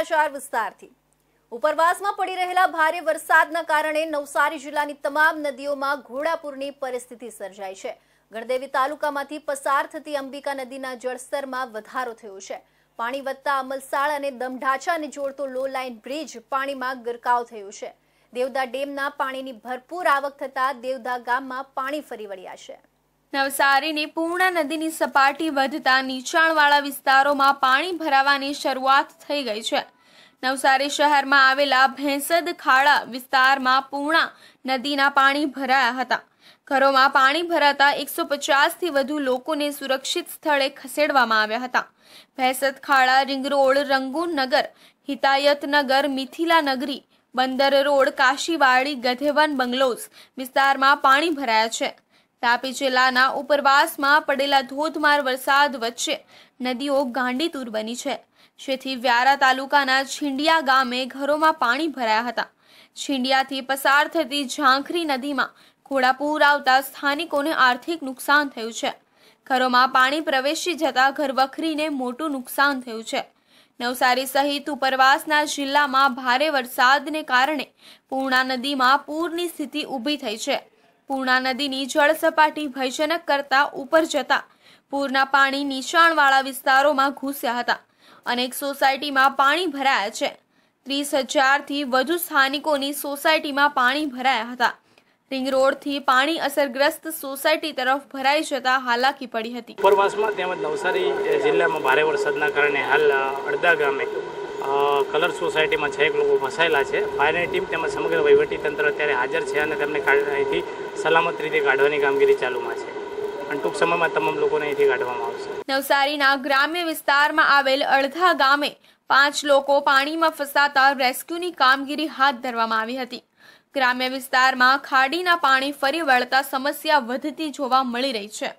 સમાચાર વિસ્તારથી ઉપરવાસમાં પડી રહેલા ભારે વરસાદના કારણે નવસારી જિલ્લાની તમામ નદીઓમાં ઘોડાપુરની પરિસ્થિતિ સર્જાઈ છે ગણદેવી તાલુકામાંથી પસાર થતી અંબિકા નદીના જળસ્તરમાં વધારો થયો છે પાણી વધતા અમલસાળ અને દમઢાચાને જોડતો લો લાઇન બ્રિજ પાણીમાં ગરકાવ થયો છે દેવદા ડેમના પાણીની ભરપૂર આવક થતાં દેવદા ગામમાં પાણી ફરી વળ્યા છે નવસારીની પૂર્ણા નદીની સપાટી વધતા નીચાણવાળા વિસ્તારોમાં પાણી ભરાવાની શરૂઆત થઈ ગઈ છે નવસારી શહેરમાં આવેલા ભેંસદ ખાડા વિસ્તારમાં પૂર્ણા નદીના પાણી ભરાયા હતા ઘરોમાં પાણી ભરાતા એકસો પચાસથી વધુ લોકોને સુરક્ષિત સ્થળે ખસેડવામાં આવ્યા હતા ભેંસદ ખાડા રિંગરોડ રંગુનગર હિતાયતનગર મિથિલા નગરી બંદર રોડ કાશીવાડી ગધેવન બંગલોઝ વિસ્તારમાં પાણી ભરાયા છે તાપી જિલ્લાના ઉપરવાસમાં પડેલા ધોધમાર વરસાદ વચ્ચે નદીઓ ગાંડીતુર બની છે જેથી વ્યારા તાલુકાના છીંડિયા ગામે ઘરોમાં પાણી ભરાયા હતા છીંડિયાથી પસાર થતી ઝાંખરી નદીમાં ઘોડાપૂર આવતા સ્થાનિકોને આર્થિક નુકસાન થયું છે ઘરોમાં પાણી પ્રવેશી જતા ઘરવખરીને મોટું નુકસાન થયું છે નવસારી સહિત ઉપરવાસના જિલ્લામાં ભારે વરસાદને કારણે પૂર્ણા નદીમાં પૂરની સ્થિતિ ઊભી થઈ છે પૂર્ણા નદીની જળ સપાટી ભયજનક કરતા ઉપર જતા પૂરના પાણી નીચાણવાળા વિસ્તારોમાં ઘૂસ્યા હતા અનેક સોસાયટીમાં પાણી ભરાયા છે ત્રીસ હજારથી વધુ સ્થાનિકોની સોસાયટીમાં પાણી ભરાયા હતા રિંગ રોડથી પાણી અસરગ્રસ્ત સોસાયટી તરફ ભરાઈ જતા હાલાકી પડી હતી ઉપરવાસમાં તેમજ નવસારી જિલ્લામાં ભારે વરસાદના કારણે હાલ અડધા ગામે કલર સોસાયટીમાં છેક લોકો ફસાયેલા છે ફાયરની ટીમ તેમજ સમગ્ર વહીવટીતંત્ર અત્યારે હાજર છે અને તેમને અહીંથી સલામત રીતે કાઢવાની કામગીરી ચાલુમાં છે અને ટૂંક સમયમાં તમામ લોકોને અહીંથી કાઢવામાં આવશે નવસારીના ગ્રામ્ય વિસ્તારમાં આવેલ અડધા ગામે પાંચ લોકો પાણીમાં ફસાતા રેસ્ક્યુની કામગીરી હાથ ધરવામાં આવી હતી ગ્રામ્ય વિસ્તારમાં ખાડીના પાણી ફરી વળતા સમસ્યા વધતી જોવા મળી રહી છે